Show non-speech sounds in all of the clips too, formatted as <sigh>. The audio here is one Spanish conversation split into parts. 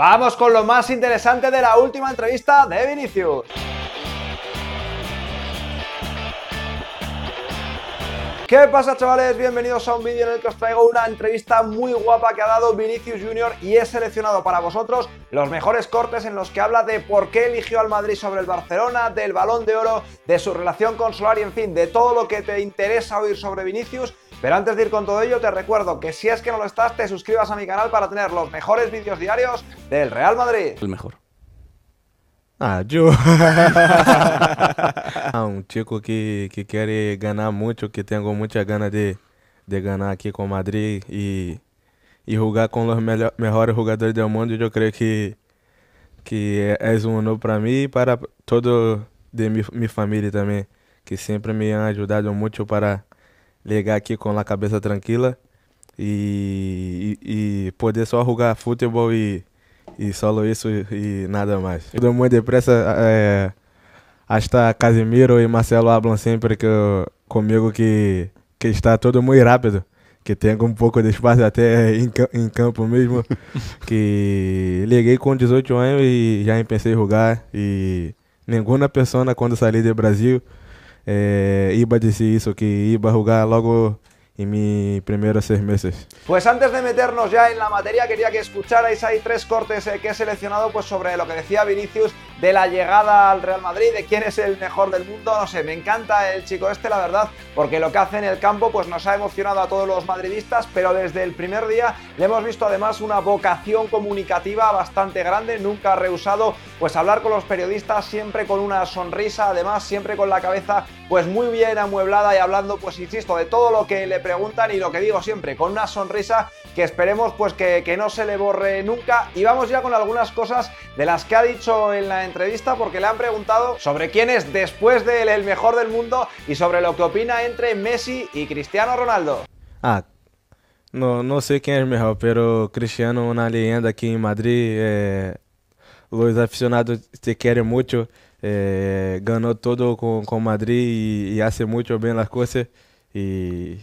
Vamos con lo más interesante de la última entrevista de Vinicius. ¿Qué pasa chavales? Bienvenidos a un vídeo en el que os traigo una entrevista muy guapa que ha dado Vinicius Jr. y he seleccionado para vosotros los mejores cortes en los que habla de por qué eligió al Madrid sobre el Barcelona, del balón de oro, de su relación con Solari, en fin, de todo lo que te interesa oír sobre Vinicius pero antes de ir con todo ello, te recuerdo que si es que no lo estás, te suscribas a mi canal para tener los mejores vídeos diarios del Real Madrid. El mejor. Ah, yo. <laughs> ah, un chico que, que, quiere ganar mucho, que tengo muchas ganas de, de ganar aquí con Madrid y, y jugar con los mejores jugadores del mundo. Yo creo que, que es un honor para mí y para todo de mi, mi familia también, que siempre me han ayudado mucho para. ligar aqui com a cabeça tranquila e, e, e poder só jogar futebol e, e solo isso e nada mais. Tudo muito depressa, é, hasta Casimiro e Marcelo hablam sempre que comigo que, que está todo muito rápido que tenho um pouco de espaço até em, em campo mesmo. <laughs> que liguei com 18 anos e já pensei em jogar. E nenhuma pessoa, quando saí do Brasil, é, iba disse isso, que iba jogar logo y mis primeros seis meses. Pues antes de meternos ya en la materia, quería que escucharais, hay tres cortes eh, que he seleccionado pues sobre lo que decía Vinicius de la llegada al Real Madrid, de quién es el mejor del mundo, no sé, me encanta el chico este, la verdad, porque lo que hace en el campo pues nos ha emocionado a todos los madridistas, pero desde el primer día le hemos visto además una vocación comunicativa bastante grande, nunca ha rehusado pues hablar con los periodistas, siempre con una sonrisa, además siempre con la cabeza pues muy bien amueblada y hablando pues insisto de todo lo que le preguntan y lo que digo siempre, con una sonrisa que esperemos pues que, que no se le borre nunca. Y vamos ya con algunas cosas de las que ha dicho en la entrevista porque le han preguntado sobre quién es después del el mejor del mundo y sobre lo que opina entre Messi y Cristiano Ronaldo. Ah, no, no sé quién es mejor, pero Cristiano una leyenda aquí en Madrid. Eh, los aficionados te quieren mucho. Eh, ganó todo con, con Madrid y, y hace mucho bien las cosas. e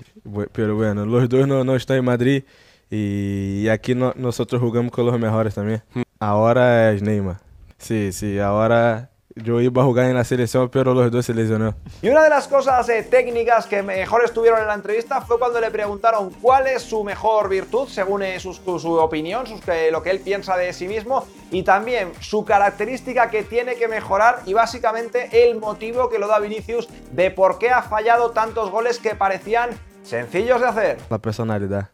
pero bueno, los dois não estão em Madrid E aqui nós jogamos com os melhores também hum. a hora é Neymar. sim a hora Yo iba a jugar en la selección, pero los dos se lesionó. Y una de las cosas eh, técnicas que mejor estuvieron en la entrevista fue cuando le preguntaron cuál es su mejor virtud, según eh, su, opinión, eh, lo que él piensa de sí mismo, y también su característica que tiene que mejorar y básicamente el motivo que lo da Vinicius de por qué ha fallado tantos goles que parecían sencillos de hacer. La personalidad.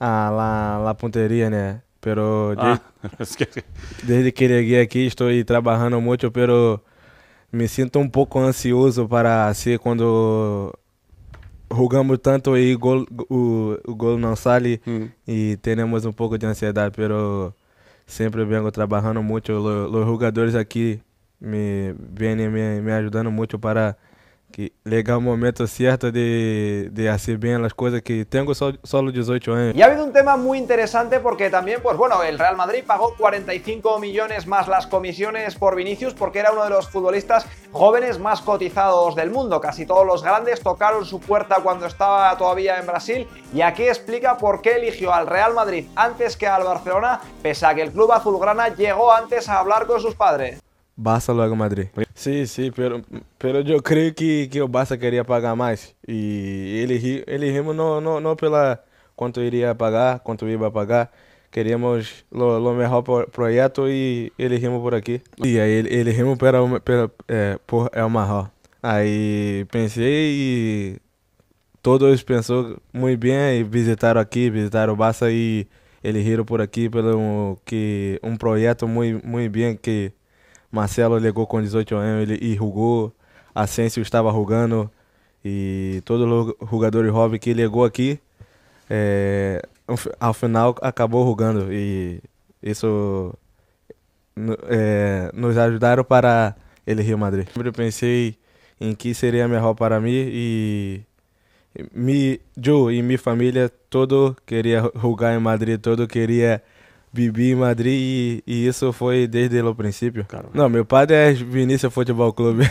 Ah, la, la puntería, ¿no? pero ah. desde <laughs> que llegué aquí estoy trabajando mucho, pero me sinto um pouco ansioso para ser quando jogamos tanto e gol, o, o gol não sai hum. e temos um pouco de ansiedade, pero sempre venho trabalhando muito. Os jogadores aqui me vêm me, me ajudando muito para que legal um momento cierto de, hacer bien las cosas, que tengo solo 18 años. Y ha habido un tema muy interesante porque también, pues bueno, el Real Madrid pagó 45 millones más las comisiones por Vinicius porque era uno de los futbolistas jóvenes más cotizados del mundo. Casi todos los grandes tocaron su puerta cuando estaba todavía en Brasil y aquí explica por qué eligió al Real Madrid antes que al Barcelona, pese a que el club azulgrana llegó antes a hablar con sus padres. Barça logo Madrid. Sim, sim, pero, pero eu creio que, que o Barça queria pagar mais. E ele, ele rimo não, não, não pela quanto iria pagar, quanto ia pagar. Queríamos lo, lo melhor projeto e ele rimo por aqui. E aí ele, ele rimo pela, pela, é, por El Marro. Aí pensei e todos pensou muito bem e visitaram aqui, visitaram o Barça e ele riram por aqui pelo que um projeto muito, muito bem que Marcelo ligou com 18 anos, ele rugou. Asensio estava rugando. E todo rugador e hobby que ligou aqui, é, ao final acabou rugando. E isso é, nos ajudaram para ele Rio Madrid. Sempre pensei em que seria melhor para mim e me, Joe e minha família todo queria rugar em Madrid, todo queria Viví em Madrid y e, eso fue desde los principios. Claro. No, mi padre es Vinicius Fútbol Club.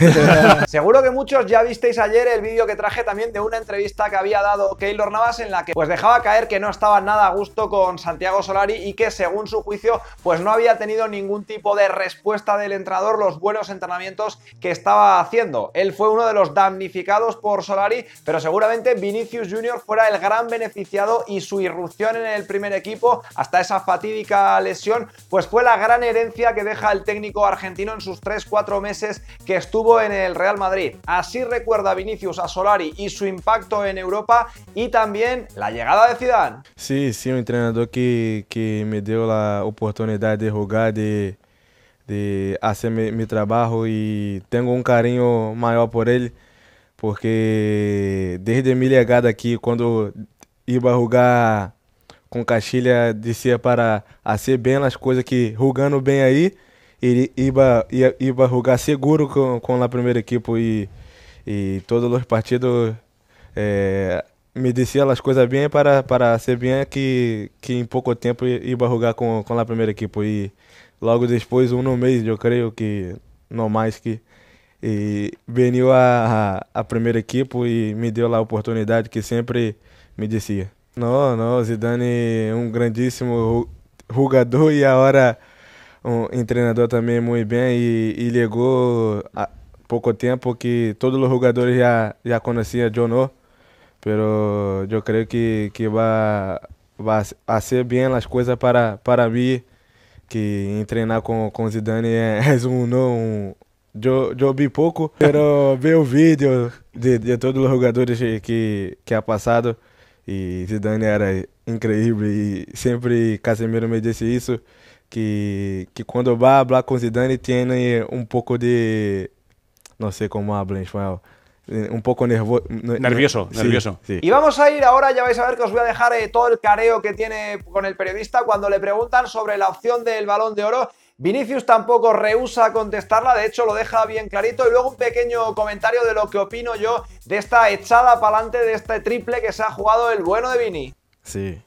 <laughs> Seguro que muchos ya visteis ayer el vídeo que traje también de una entrevista que había dado Keylor Navas en la que pues dejaba caer que no estaba nada a gusto con Santiago Solari y que según su juicio pues no había tenido ningún tipo de respuesta del entrenador los buenos entrenamientos que estaba haciendo. Él fue uno de los damnificados por Solari, pero seguramente Vinicius Junior fuera el gran beneficiado y su irrupción en el primer equipo hasta esa fatídica lesión, pues fue la gran herencia que deja el técnico argentino en sus 3-4 meses que estuvo en el Real Madrid. Así recuerda Vinicius a Solari y su impacto en Europa y también la llegada de Zidane. Sí, sí, un entrenador que, me dio la oportunidad de jugar, de, de hacer mi, trabajo y tengo un cariño mayor por él. porque desde mi llegada aquí, cuando iba a jugar com Caxilha descia para ser bem nas coisas que rugando bem aí, ele iba, ia, iba rugar seguro com, com a primeira equipe e, e todos os partidos é, me descia as coisas bem para, para ser bem que, que em pouco tempo iba rugar com, com a primeira equipe e logo depois, um no mês, eu creio que não mais que e veniu a, a, a primeira equipe e me deu lá a oportunidade que sempre me descia. Não, não, Zidane um grandíssimo rugador e agora um treinador também muito bem e, e ligou há pouco tempo que todos os jogadores já já conheciam Jono, pero eu creio que que vai vai ser bem as coisas para para mim que treinar com com Zidane é, <laughs> é um não um, eu, eu vi pouco, pero <laughs> ver o vídeo de, de todos os jogadores que que, que passado y Zidane era increíble y siempre Casemiro me dice eso, que, que va a hablar con Zidane tiene un um poco de... No sé cómo habla em un um poco nervioso. nervioso. nervioso. Y vamos a ir ahora, ya vais a ver que os voy a dejar eh, todo el careo que tiene con el periodista cuando le preguntan sobre la opción del balón de oro Vinicius tampoco rehúsa contestarla, de hecho lo deja bien clarito. Y luego un pequeño comentario de lo que opino yo de esta echada para adelante, de este triple que se ha jugado el bueno de Vini. Sí.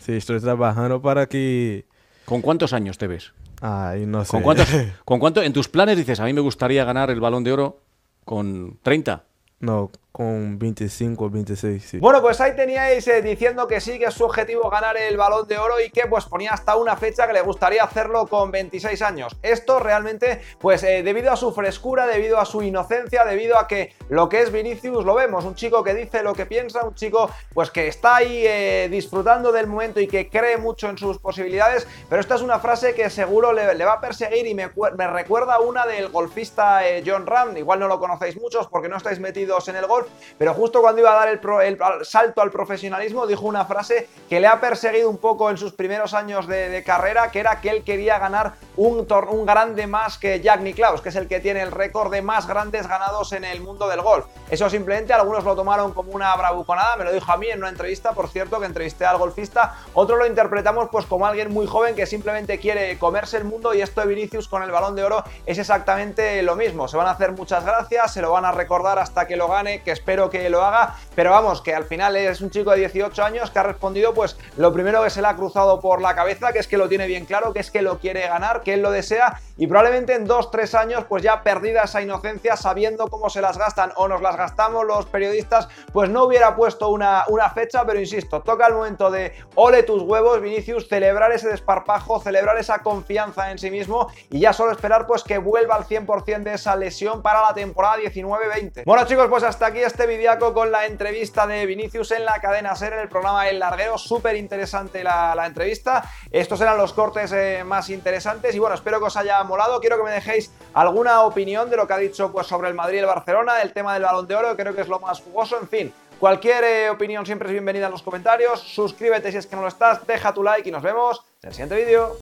Sí, estoy trabajando para que. ¿Con cuántos años te ves? Ay, no sé. <laughs> ¿Con cuántos, cuánto en tus planes dices, a mí me gustaría ganar el balón de oro con 30? No, con 25 o 26, sí. Bueno, pues ahí teníais eh, diciendo que sí, que es su objetivo ganar el balón de oro y que pues ponía hasta una fecha que le gustaría hacerlo con 26 años. Esto realmente, pues eh, debido a su frescura, debido a su inocencia, debido a que lo que es Vinicius lo vemos, un chico que dice lo que piensa, un chico pues que está ahí eh, disfrutando del momento y que cree mucho en sus posibilidades, pero esta es una frase que seguro le, va a perseguir y me, me recuerda una del golfista John Ram, igual no lo conocéis muchos porque no estáis metidos en el golf, pero justo cuando iba a dar el, salto al profesionalismo dijo una frase que le ha perseguido un poco en sus primeros años de, carrera, que era que él quería ganar un, un grande más que Jack Nicklaus, que es el que tiene el récord de más grandes ganados en el mundo del golf. Eso simplemente algunos lo tomaron como una bravuconada, me lo dijo a mí en una entrevista, por cierto, que entrevisté al golfista, otros lo interpretamos pues como alguien muy joven que simplemente quiere comerse el mundo y esto de Vinicius con el balón de oro es exactamente lo mismo, se van a hacer muchas gracias, se lo van a recordar hasta que lo gane, que espero que lo haga, pero vamos, que al final es un chico de 18 años que ha respondido pues lo primero que se le ha cruzado por la cabeza, que es que lo tiene bien claro, que es que lo quiere ganar, que él lo desea y probablemente en 2-3 años pues ya perdida esa inocencia, sabiendo cómo se las gastan o nos las gastamos los periodistas, pues no hubiera puesto una, una fecha, pero insisto, toca el momento de ole tus huevos, Vinicius, celebrar ese desparpajo, celebrar esa confianza en sí mismo y ya solo esperar pues que vuelva al 100% de esa lesión para la temporada 19-20. Bueno chicos, pues hasta aquí este vidiaco con la entrevista de Vinicius en la cadena SER, en el programa El Larguero. Súper interesante la, entrevista. Estos eran los cortes eh, más interesantes y bueno, espero que os haya molado. Quiero que me dejéis alguna opinión de lo que ha dicho pues, sobre el Madrid y el Barcelona, el tema del balón de oro, creo que es lo más jugoso. En fin, cualquier eh, opinión siempre es bienvenida en los comentarios. Suscríbete si es que no lo estás, deja tu like y nos vemos en el siguiente vídeo.